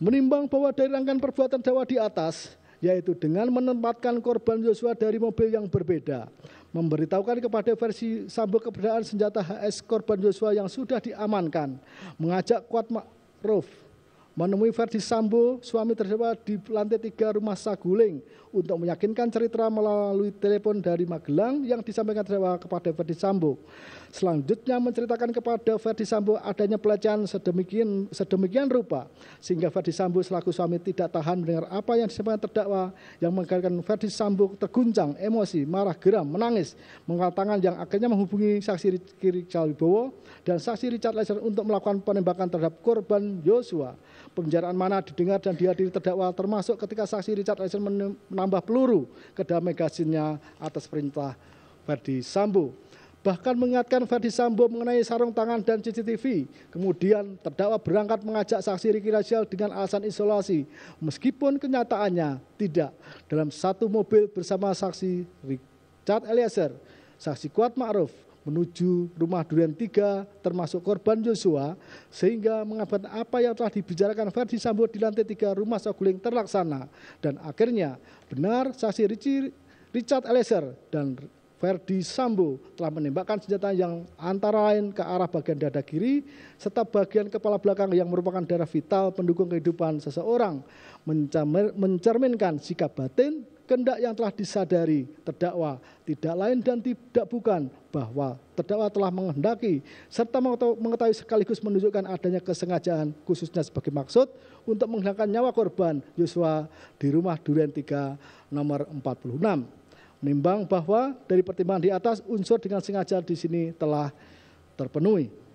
Menimbang bahwa dari rangkaian perbuatan dakwah di atas, yaitu dengan menempatkan korban Yosua dari mobil yang berbeda, memberitahukan kepada versi Sambo keberadaan senjata HS korban Yosua yang sudah diamankan, mengajak kuat Ma'ruf Menemui Verdi Sambo, suami terdakwa di lantai tiga rumah Saguling untuk meyakinkan cerita melalui telepon dari Magelang yang disampaikan terdakwa kepada Verdi Sambo. Selanjutnya menceritakan kepada Verdi Sambo adanya pelecehan sedemikian sedemikian rupa sehingga Verdi Sambo selaku suami tidak tahan mendengar apa yang disampaikan terdakwa yang menggagalkan Verdi Sambo terguncang emosi, marah, geram, menangis, mengangkat tangan yang akhirnya menghubungi saksi Richard Wibowo dan saksi Richard Lesser untuk melakukan penembakan terhadap korban Yosua pembicaraan mana didengar dan dihadiri terdakwa termasuk ketika saksi Richard Eliezer menambah peluru ke dalam magazinnya atas perintah Verdi Sambo. Bahkan mengingatkan Verdi Sambo mengenai sarung tangan dan CCTV. Kemudian terdakwa berangkat mengajak saksi Riki Rasial dengan alasan isolasi. Meskipun kenyataannya tidak. Dalam satu mobil bersama saksi Richard Eliezer, saksi Kuat Ma'ruf, menuju rumah Durian Tiga, termasuk korban Joshua, sehingga mengabat apa yang telah dibicarakan Ferdi Sambo di lantai tiga rumah Saguling terlaksana dan akhirnya benar saksi Richard Eliezer dan Ferdi Sambo telah menembakkan senjata yang antara lain ke arah bagian dada kiri serta bagian kepala belakang yang merupakan darah vital pendukung kehidupan seseorang mencerminkan sikap batin kendak yang telah disadari terdakwa tidak lain dan tidak bukan bahwa terdakwa telah menghendaki serta mengetahui sekaligus menunjukkan adanya kesengajaan khususnya sebagai maksud untuk menghilangkan nyawa korban Yosua di rumah Duren 3 nomor 46. Menimbang bahwa dari pertimbangan di atas unsur dengan sengaja di sini telah terpenuhi.